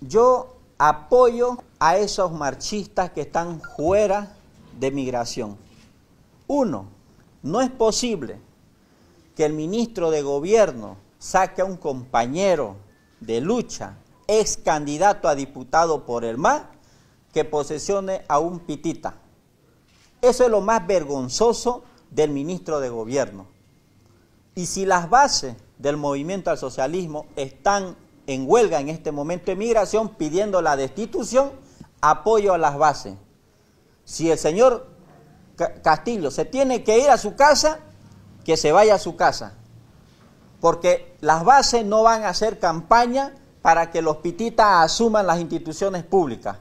Yo apoyo a esos marchistas que están fuera de migración. Uno, no es posible que el ministro de gobierno saque a un compañero de lucha, ex candidato a diputado por el mar, que posesione a un pitita. Eso es lo más vergonzoso del ministro de gobierno. Y si las bases del movimiento al socialismo están en huelga en este momento de migración pidiendo la destitución, apoyo a las bases. Si el señor Castillo se tiene que ir a su casa, que se vaya a su casa. Porque las bases no van a hacer campaña para que los pititas asuman las instituciones públicas.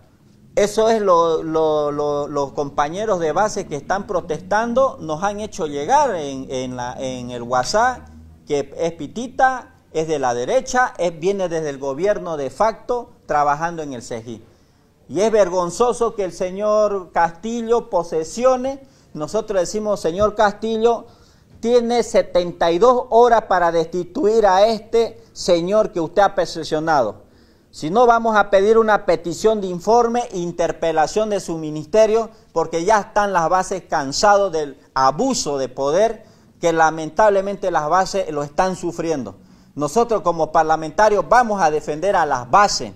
Eso es lo, los compañeros de base que están protestando, nos han hecho llegar en, en el WhatsApp que es pitita, es de la derecha, viene desde el gobierno de facto trabajando en el CEGI. Y es vergonzoso que el señor Castillo posesione, nosotros decimos, señor Castillo, tiene 72 horas para destituir a este señor que usted ha posesionado. Si no, vamos a pedir una petición de informe, interpelación de su ministerio, porque ya están las bases cansados del abuso de poder que lamentablemente las bases lo están sufriendo. Nosotros como parlamentarios vamos a defender a las bases